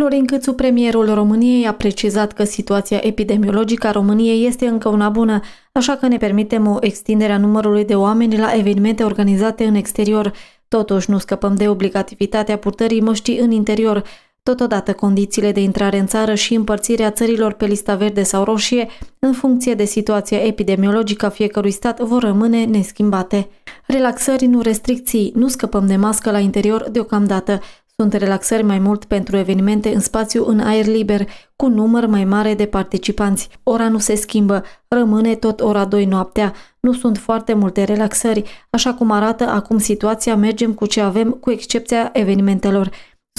Florin Câțu, premierul României, a precizat că situația epidemiologică a României este încă una bună, așa că ne permitem o extindere a numărului de oameni la evenimente organizate în exterior. Totuși, nu scăpăm de obligativitatea purtării măștii în interior. Totodată, condițiile de intrare în țară și împărțirea țărilor pe lista verde sau roșie, în funcție de situația epidemiologică a fiecărui stat, vor rămâne neschimbate. Relaxări, nu restricții, nu scăpăm de mască la interior deocamdată. Sunt relaxări mai mult pentru evenimente în spațiu în aer liber, cu număr mai mare de participanți. Ora nu se schimbă, rămâne tot ora 2 noaptea. Nu sunt foarte multe relaxări, așa cum arată acum situația, mergem cu ce avem, cu excepția evenimentelor.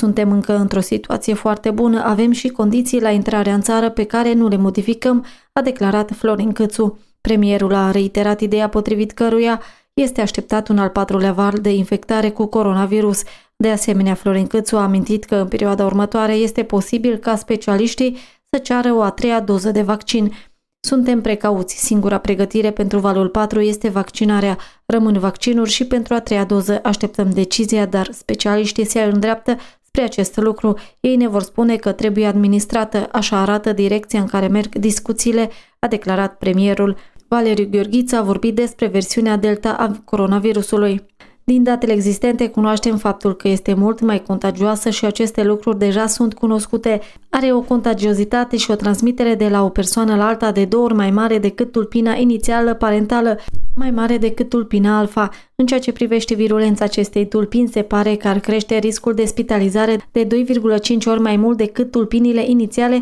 Suntem încă într-o situație foarte bună, avem și condiții la intrarea în țară pe care nu le modificăm, a declarat Florin Cățu. Premierul a reiterat ideea potrivit căruia este așteptat un al patrulea val de infectare cu coronavirus. De asemenea, Florin Câțu a amintit că în perioada următoare este posibil ca specialiștii să ceară o a treia doză de vaccin. Suntem precauți. Singura pregătire pentru valul 4 este vaccinarea. Rămân vaccinuri și pentru a treia doză așteptăm decizia, dar specialiștii se îndreaptă spre acest lucru. Ei ne vor spune că trebuie administrată, așa arată direcția în care merg discuțiile, a declarat premierul. Valeriu Gheorghiță a vorbit despre versiunea Delta a coronavirusului. Din datele existente cunoaștem faptul că este mult mai contagioasă și aceste lucruri deja sunt cunoscute. Are o contagiozitate și o transmitere de la o persoană la alta de două ori mai mare decât tulpina inițială parentală, mai mare decât tulpina alfa. În ceea ce privește virulența acestei tulpini, se pare că ar crește riscul de spitalizare de 2,5 ori mai mult decât tulpinile inițiale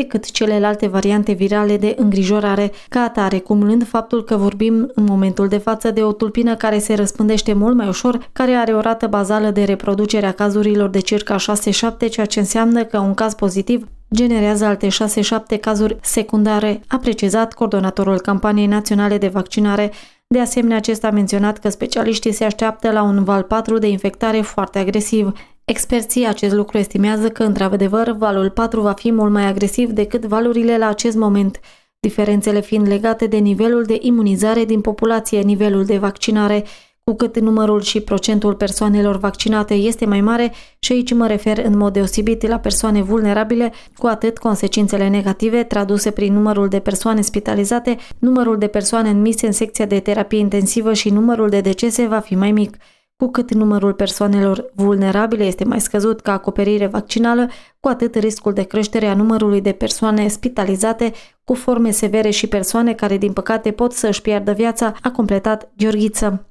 decât celelalte variante virale de îngrijorare ca atare, cumulând faptul că vorbim în momentul de față de o tulpină care se răspândește mult mai ușor, care are o rată bazală de reproducere a cazurilor de circa 6-7, ceea ce înseamnă că un caz pozitiv generează alte 6-7 cazuri secundare, a precizat coordonatorul campaniei naționale de vaccinare. De asemenea, acesta a menționat că specialiștii se așteaptă la un val 4 de infectare foarte agresiv. Experții acest lucru estimează că, într-adevăr, valul 4 va fi mult mai agresiv decât valurile la acest moment, diferențele fiind legate de nivelul de imunizare din populație, nivelul de vaccinare, cu cât numărul și procentul persoanelor vaccinate este mai mare, și aici mă refer în mod deosebit la persoane vulnerabile, cu atât consecințele negative traduse prin numărul de persoane spitalizate, numărul de persoane înmise în secția de terapie intensivă și numărul de decese va fi mai mic. Cu cât numărul persoanelor vulnerabile este mai scăzut ca acoperire vaccinală, cu atât riscul de creștere a numărului de persoane spitalizate cu forme severe și persoane care, din păcate, pot să își piardă viața, a completat Gheorghiță.